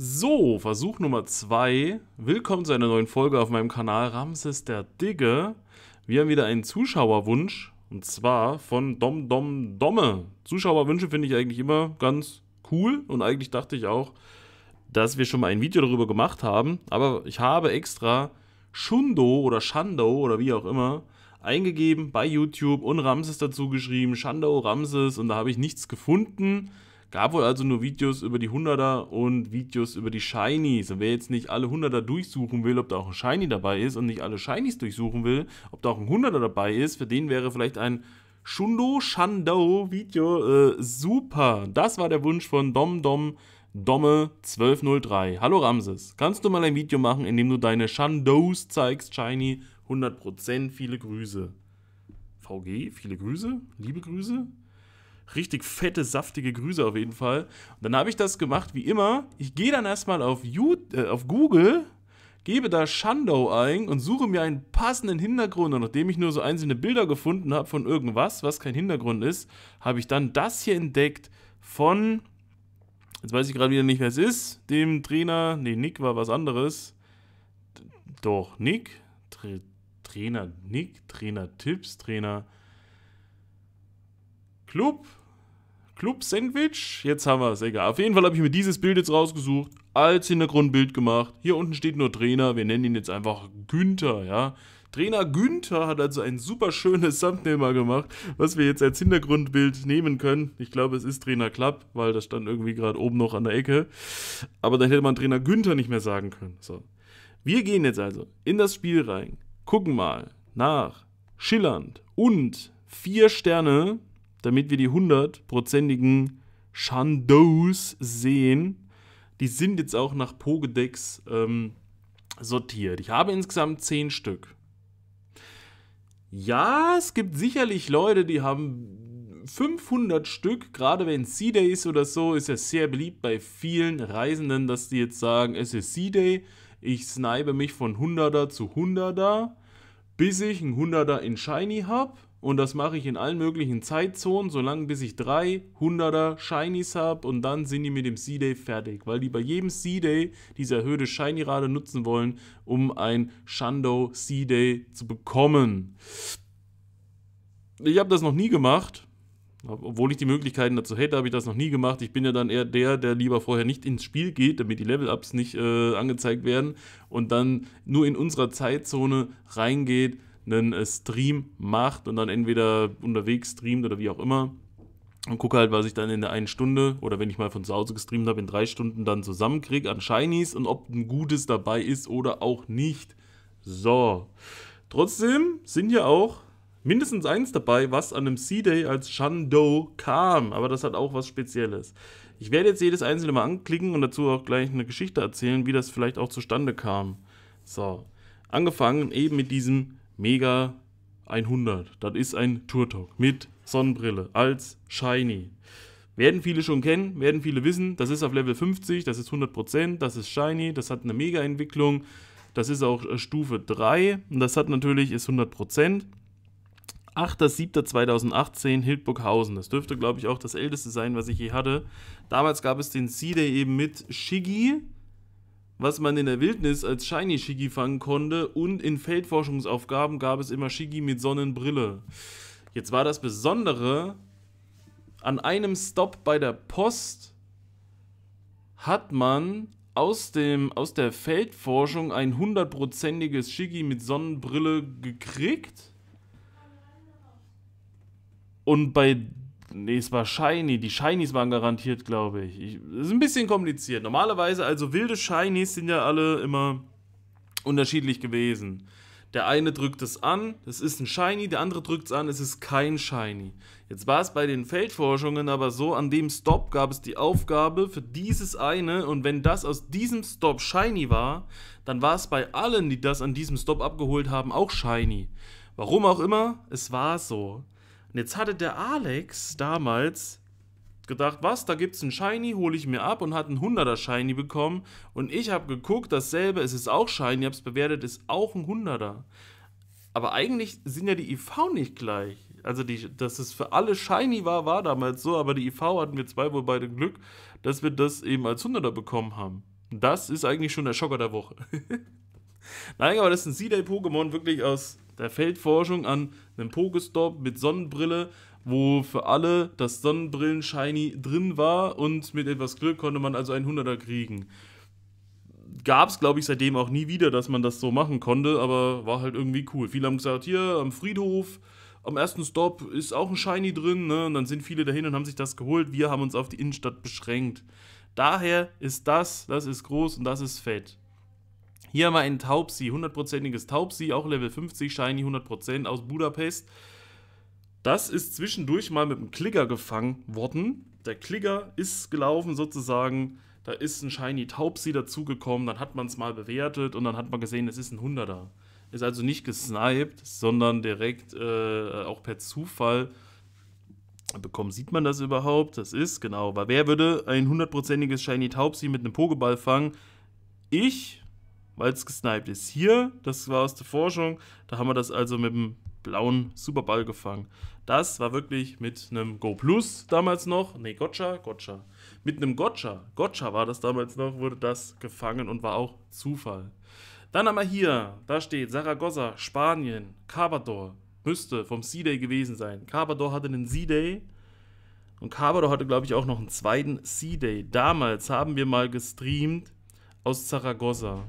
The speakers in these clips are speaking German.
So, Versuch Nummer 2. Willkommen zu einer neuen Folge auf meinem Kanal Ramses der Digge. Wir haben wieder einen Zuschauerwunsch und zwar von Dom Dom Domme. Zuschauerwünsche finde ich eigentlich immer ganz cool und eigentlich dachte ich auch, dass wir schon mal ein Video darüber gemacht haben, aber ich habe extra Shundo oder Shando oder wie auch immer eingegeben bei YouTube und Ramses dazu geschrieben, Shando, Ramses und da habe ich nichts gefunden. Gab wohl also nur Videos über die 100er und Videos über die Shinies. Und wer jetzt nicht alle 100er durchsuchen will, ob da auch ein Shiny dabei ist und nicht alle Shinies durchsuchen will, ob da auch ein 100er dabei ist, für den wäre vielleicht ein Shundo Shando Video äh, super. Das war der Wunsch von Dom Dom Domme 1203. Hallo Ramses, kannst du mal ein Video machen, in dem du deine Shandos zeigst, Shiny 100%, viele Grüße. VG, viele Grüße, liebe Grüße. Richtig fette, saftige Grüße auf jeden Fall. Und dann habe ich das gemacht, wie immer. Ich gehe dann erstmal auf, YouTube, äh, auf Google, gebe da Shandow ein und suche mir einen passenden Hintergrund. Und nachdem ich nur so einzelne Bilder gefunden habe von irgendwas, was kein Hintergrund ist, habe ich dann das hier entdeckt von, jetzt weiß ich gerade wieder nicht, wer es ist, dem Trainer, nee, Nick war was anderes. Doch, Nick? Tra Trainer Nick? Trainer Tipps? Trainer Club. Club Sandwich. Jetzt haben wir es, egal. Auf jeden Fall habe ich mir dieses Bild jetzt rausgesucht, als Hintergrundbild gemacht. Hier unten steht nur Trainer, wir nennen ihn jetzt einfach Günther, ja. Trainer Günther hat also ein super schönes Thumbnail mal gemacht, was wir jetzt als Hintergrundbild nehmen können. Ich glaube, es ist Trainer Club, weil das stand irgendwie gerade oben noch an der Ecke. Aber dann hätte man Trainer Günther nicht mehr sagen können. So. Wir gehen jetzt also in das Spiel rein, gucken mal nach Schillernd und vier Sterne damit wir die hundertprozentigen Shandos sehen. Die sind jetzt auch nach Pogedex ähm, sortiert. Ich habe insgesamt zehn Stück. Ja, es gibt sicherlich Leute, die haben 500 Stück, gerade wenn es C-Day ist oder so, ist ja sehr beliebt bei vielen Reisenden, dass die jetzt sagen, es ist C-Day, ich snipe mich von 100er zu 100er, bis ich einen 100er in Shiny habe und das mache ich in allen möglichen Zeitzonen, solange bis ich drei Hunderter Shinies habe und dann sind die mit dem C-Day fertig, weil die bei jedem C-Day diese erhöhte Shiny-Rate nutzen wollen, um ein Shando C-Day zu bekommen. Ich habe das noch nie gemacht. Obwohl ich die Möglichkeiten dazu hätte, habe ich das noch nie gemacht. Ich bin ja dann eher der, der lieber vorher nicht ins Spiel geht, damit die Level-Ups nicht äh, angezeigt werden und dann nur in unserer Zeitzone reingeht einen äh, Stream macht und dann entweder unterwegs streamt oder wie auch immer und gucke halt, was ich dann in der einen Stunde oder wenn ich mal von zu Hause gestreamt habe, in drei Stunden dann zusammenkriege an Shinies und ob ein Gutes dabei ist oder auch nicht. So. Trotzdem sind ja auch mindestens eins dabei, was an einem C-Day als Shando kam. Aber das hat auch was Spezielles. Ich werde jetzt jedes einzelne mal anklicken und dazu auch gleich eine Geschichte erzählen, wie das vielleicht auch zustande kam. So. Angefangen eben mit diesem Mega 100. Das ist ein Tourtalk mit Sonnenbrille als Shiny. Werden viele schon kennen, werden viele wissen, das ist auf Level 50, das ist 100%, das ist Shiny, das hat eine Mega-Entwicklung, das ist auch äh, Stufe 3 und das hat natürlich ist 100%. 8.7.2018 Hildburghausen. Das dürfte, glaube ich, auch das älteste sein, was ich je hatte. Damals gab es den C-Day eben mit Shiggy, was man in der Wildnis als Shiny Shigi fangen konnte und in Feldforschungsaufgaben gab es immer Shigi mit Sonnenbrille. Jetzt war das Besondere, an einem Stop bei der Post hat man aus, dem, aus der Feldforschung ein hundertprozentiges Shigi mit Sonnenbrille gekriegt. Und bei Nee, es war Shiny. Die Shinies waren garantiert, glaube ich. ich. Ist ein bisschen kompliziert. Normalerweise, also wilde Shinies sind ja alle immer unterschiedlich gewesen. Der eine drückt es an, es ist ein Shiny, der andere drückt es an, es ist kein Shiny. Jetzt war es bei den Feldforschungen aber so, an dem Stop gab es die Aufgabe für dieses eine und wenn das aus diesem Stop Shiny war, dann war es bei allen, die das an diesem Stop abgeholt haben, auch Shiny. Warum auch immer, es war so. Und jetzt hatte der Alex damals gedacht, was, da gibt es einen Shiny, hole ich mir ab und hat einen 100er Shiny bekommen und ich habe geguckt, dasselbe, es ist auch Shiny, habe es bewertet, ist auch ein 100er. Aber eigentlich sind ja die IV nicht gleich. Also, die, dass es für alle Shiny war, war damals so, aber die IV hatten wir zwei wohl beide Glück, dass wir das eben als 100er bekommen haben. Das ist eigentlich schon der Schocker der Woche. Nein, aber das ist ein Sea day pokémon wirklich aus der Feldforschung an einem Pokestop mit Sonnenbrille, wo für alle das Sonnenbrillen-Shiny drin war und mit etwas Glück konnte man also einen 100er kriegen. Gab es, glaube ich, seitdem auch nie wieder, dass man das so machen konnte, aber war halt irgendwie cool. Viele haben gesagt, hier am Friedhof, am ersten Stop ist auch ein Shiny drin, ne? und dann sind viele dahin und haben sich das geholt. Wir haben uns auf die Innenstadt beschränkt. Daher ist das, das ist groß und das ist fett. Hier haben wir ein Taubsi, hundertprozentiges Taubsi, auch Level 50, Shiny 100% aus Budapest. Das ist zwischendurch mal mit einem Klicker gefangen worden. Der Klicker ist gelaufen sozusagen. Da ist ein Shiny Taubsi dazugekommen, dann hat man es mal bewertet und dann hat man gesehen, es ist ein 100er. Ist also nicht gesniped, sondern direkt äh, auch per Zufall bekommen. Sieht man das überhaupt? Das ist, genau. Weil wer würde ein hundertprozentiges Shiny Taubsi mit einem Pokéball fangen? Ich, weil es gesniped ist. Hier, das war aus der Forschung, da haben wir das also mit dem blauen Superball gefangen. Das war wirklich mit einem Go Plus damals noch. Ne, Gotcha, Gotcha. Mit einem Gotcha, Gotcha war das damals noch, wurde das gefangen und war auch Zufall. Dann haben wir hier, da steht Saragossa, Spanien, Carbador. Müsste vom C-Day gewesen sein. Carbador hatte einen C-Day. Und Carbador hatte, glaube ich, auch noch einen zweiten C-Day. Damals haben wir mal gestreamt aus Zaragoza.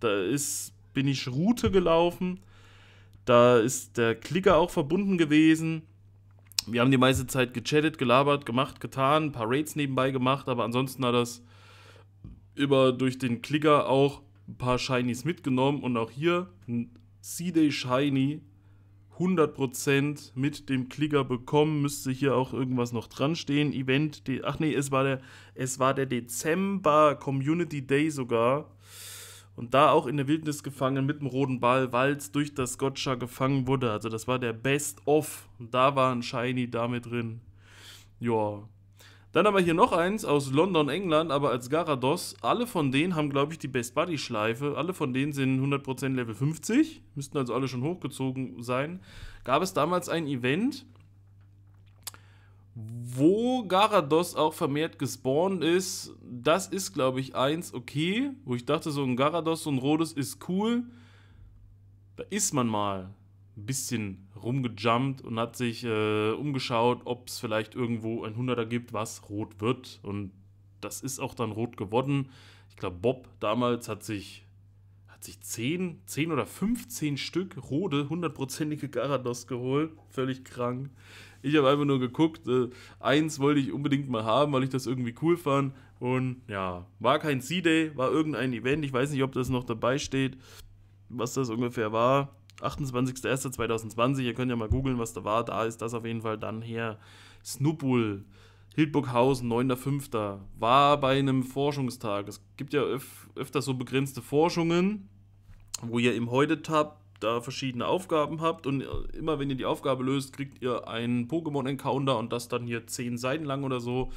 Da ist, bin ich Route gelaufen. Da ist der Klicker auch verbunden gewesen. Wir haben die meiste Zeit gechattet, gelabert, gemacht, getan, ein paar Raids nebenbei gemacht, aber ansonsten hat das über durch den Klicker auch ein paar Shinies mitgenommen und auch hier ein C-Day Shiny 100% mit dem Klicker bekommen, müsste hier auch irgendwas noch dran stehen. Event, ach nee, es war der es war der Dezember Community Day sogar und da auch in der Wildnis gefangen mit dem roten Ball, weil es durch das Gotcha gefangen wurde. Also das war der Best-of. Und da war ein Shiny damit drin. Ja. Dann haben wir hier noch eins aus London, England, aber als Garados. Alle von denen haben, glaube ich, die Best Buddy Schleife. Alle von denen sind 100% Level 50. Müssten also alle schon hochgezogen sein. Gab es damals ein Event, wo Garados auch vermehrt gespawnt ist, das ist, glaube ich, eins okay, wo ich dachte, so ein Garados, so ein Rodes ist cool. Da ist man mal ein bisschen rumgejumpt und hat sich äh, umgeschaut, ob es vielleicht irgendwo ein Hunderter gibt, was rot wird. Und das ist auch dann rot geworden. Ich glaube, Bob damals hat sich, hat sich 10, 10 oder 15 Stück rote, hundertprozentige Garados geholt. Völlig krank. Ich habe einfach nur geguckt. Äh, eins wollte ich unbedingt mal haben, weil ich das irgendwie cool fand. Und ja, war kein C-Day, war irgendein Event. Ich weiß nicht, ob das noch dabei steht, was das ungefähr war. 28.01.2020, ihr könnt ja mal googeln, was da war. Da ist das auf jeden Fall dann her. Snoopul, Hildburghausen, 9.05. War bei einem Forschungstag. Es gibt ja öf öfter so begrenzte Forschungen, wo ihr im Heute-Tab da verschiedene Aufgaben habt und äh, immer wenn ihr die Aufgabe löst, kriegt ihr einen Pokémon-Encounter und das dann hier zehn Seiten lang oder so.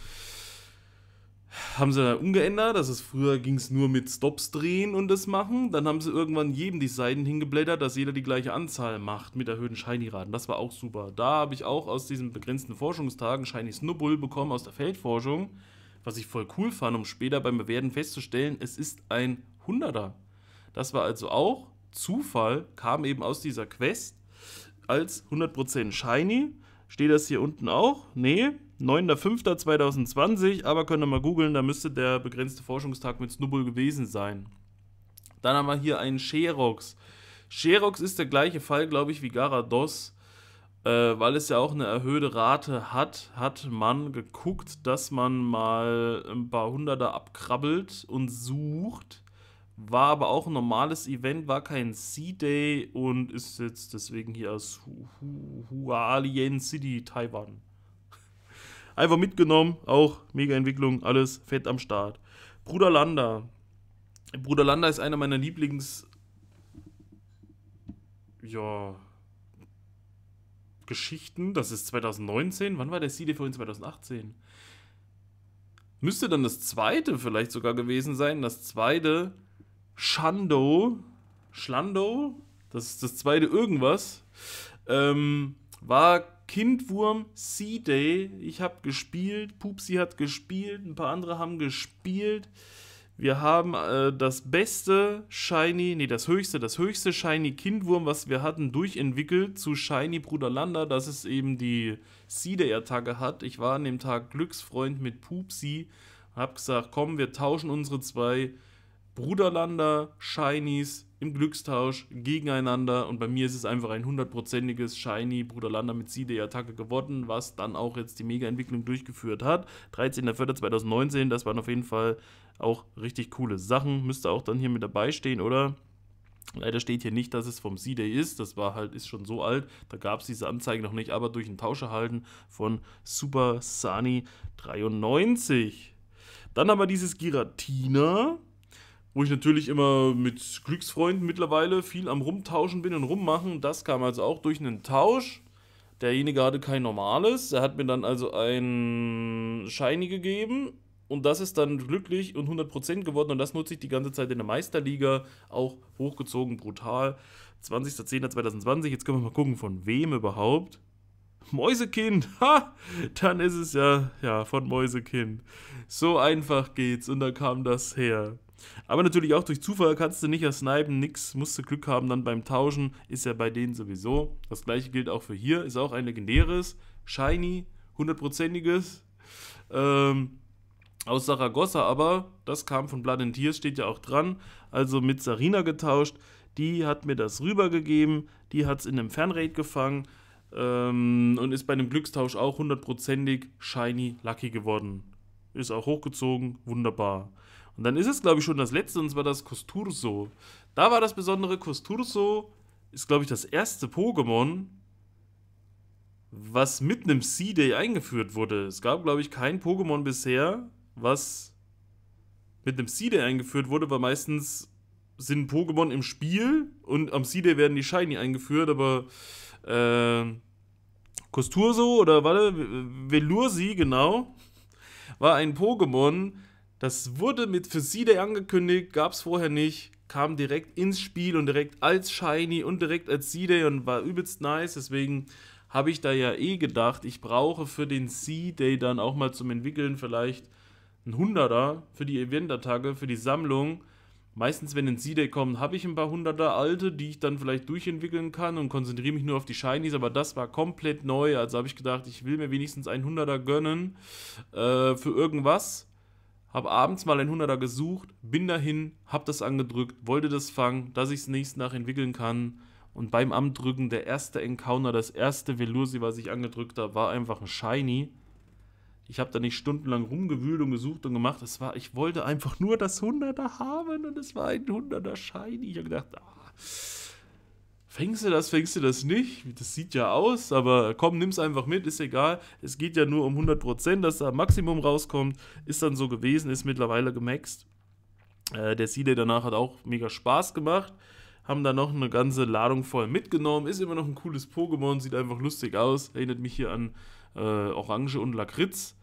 Haben sie dann umgeändert, das ist früher ging es nur mit Stops drehen und das machen. Dann haben sie irgendwann jedem die Seiten hingeblättert, dass jeder die gleiche Anzahl macht mit erhöhten Shiny-Raten. Das war auch super. Da habe ich auch aus diesen begrenzten Forschungstagen Shiny Snubbull bekommen aus der Feldforschung, was ich voll cool fand, um später beim Bewerten festzustellen, es ist ein Hunderter. Das war also auch Zufall kam eben aus dieser Quest als 100% Shiny. Steht das hier unten auch? Nee, 9.05.2020, aber könnt ihr mal googeln, da müsste der begrenzte Forschungstag mit Snubbull gewesen sein. Dann haben wir hier einen Sherox. Sherox ist der gleiche Fall, glaube ich, wie Garados, äh, weil es ja auch eine erhöhte Rate hat, hat man geguckt, dass man mal ein paar Hunderter abkrabbelt und sucht. War aber auch ein normales Event, war kein C-Day und ist jetzt deswegen hier aus Hualien City, Taiwan. Einfach mitgenommen, auch mega Entwicklung, alles fett am Start. Bruder Landa. Bruder Landa ist einer meiner Lieblings. Ja, Geschichten. Das ist 2019. Wann war der CD vorhin 2018? Müsste dann das zweite vielleicht sogar gewesen sein. Das zweite Schando, Schlando, das ist das zweite irgendwas, ähm, war Kindwurm C-Day. Ich habe gespielt, Pupsi hat gespielt, ein paar andere haben gespielt. Wir haben äh, das beste Shiny, nee, das höchste, das höchste Shiny Kindwurm, was wir hatten, durchentwickelt zu Shiny Bruder Landa, dass es eben die day attacke hat. Ich war an dem Tag Glücksfreund mit Pupsi und hab gesagt, komm, wir tauschen unsere zwei Bruderlander Shinies im Glückstausch gegeneinander und bei mir ist es einfach ein hundertprozentiges Shiny Bruderlander mit CD-Attacke geworden, was dann auch jetzt die Mega-Entwicklung durchgeführt hat. 13.04.2019, das waren auf jeden Fall auch richtig coole Sachen. Müsste auch dann hier mit dabei stehen, oder? Leider steht hier nicht, dass es vom C-Day ist. Das war halt, ist schon so alt. Da gab es diese Anzeige noch nicht, aber durch ein Tauscherhalten von Super Sunny 93. Dann haben wir dieses Giratina. Wo ich natürlich immer mit Glücksfreunden mittlerweile viel am Rumtauschen bin und rummachen. Das kam also auch durch einen Tausch. Derjenige hatte kein normales. Er hat mir dann also ein Shiny gegeben. Und das ist dann glücklich und 100% geworden. Und das nutze ich die ganze Zeit in der Meisterliga. Auch hochgezogen, brutal. 20.10.2020. Jetzt können wir mal gucken, von wem überhaupt. Mäusekind, ha! Dann ist es ja, ja, von Mäusekind. So einfach geht's. Und da kam das her. Aber natürlich auch durch Zufall kannst du nicht erst snipen, nix, musst du Glück haben dann beim Tauschen, ist ja bei denen sowieso. Das gleiche gilt auch für hier, ist auch ein legendäres, shiny, hundertprozentiges. Ähm, aus Saragossa aber, das kam von Blood and Tears, steht ja auch dran, also mit Sarina getauscht. Die hat mir das rübergegeben, die hat es in einem Fernraid gefangen ähm, und ist bei einem Glückstausch auch hundertprozentig shiny lucky geworden. Ist auch hochgezogen, wunderbar. Und dann ist es, glaube ich, schon das letzte, und zwar das Costurso. Da war das Besondere, Costurso ist, glaube ich, das erste Pokémon, was mit einem C-Day eingeführt wurde. Es gab, glaube ich, kein Pokémon bisher, was mit einem C-Day eingeführt wurde, weil meistens sind Pokémon im Spiel und am C-Day werden die Shiny eingeführt, aber äh, Costurso oder warte, Velursi, genau, war ein Pokémon, das wurde mit für Seeday angekündigt, gab es vorher nicht, kam direkt ins Spiel und direkt als Shiny und direkt als Seeday und war übelst nice. Deswegen habe ich da ja eh gedacht, ich brauche für den Seeday dann auch mal zum Entwickeln vielleicht ein Hunderter für die Event-Attacke, für die Sammlung. Meistens, wenn ein C-Day kommt, habe ich ein paar hunderter alte, die ich dann vielleicht durchentwickeln kann und konzentriere mich nur auf die Shinies, aber das war komplett neu. Also habe ich gedacht, ich will mir wenigstens ein hunderter gönnen äh, für irgendwas habe abends mal ein 100er gesucht, bin dahin, habe das angedrückt, wollte das fangen, dass ich es nächsten Tag entwickeln kann. Und beim Andrücken, der erste Encounter, das erste Velusi, was ich angedrückt habe, war einfach ein Shiny. Ich habe da nicht stundenlang rumgewühlt und gesucht und gemacht. Es war, ich wollte einfach nur das 100er haben und es war ein 100er Shiny. Ich habe gedacht, ah, fängst du das, fängst du das nicht? Das sieht ja aus, aber komm, nimm es einfach mit, ist egal. Es geht ja nur um 100%, dass da Maximum rauskommt. Ist dann so gewesen, ist mittlerweile gemaxt. Äh, der Seaday danach hat auch mega Spaß gemacht. Haben da noch eine ganze Ladung voll mitgenommen. Ist immer noch ein cooles Pokémon, sieht einfach lustig aus. Erinnert mich hier an äh, Orange und Lakritz.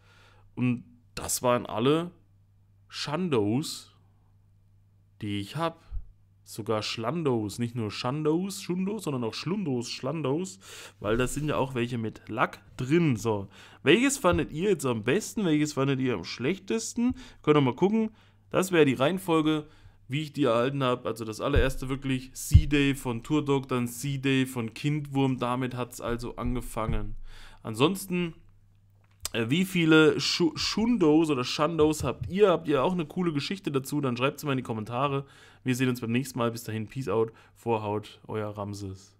Und das waren alle Shandos, die ich habe sogar Schlandos, nicht nur Schandos, Schundos, sondern auch Schlundos, Schlandos, weil da sind ja auch welche mit Lack drin. So, welches fandet ihr jetzt am besten, welches fandet ihr am schlechtesten? Könnt ihr mal gucken. Das wäre die Reihenfolge, wie ich die erhalten habe. Also das allererste wirklich C-Day von Turdog, dann C-Day von Kindwurm. Damit hat es also angefangen. Ansonsten äh, wie viele Sh Shundos oder Schandos habt ihr? Habt ihr auch eine coole Geschichte dazu? Dann schreibt es mal in die Kommentare. Wir sehen uns beim nächsten Mal. Bis dahin, Peace out, Vorhaut, euer Ramses.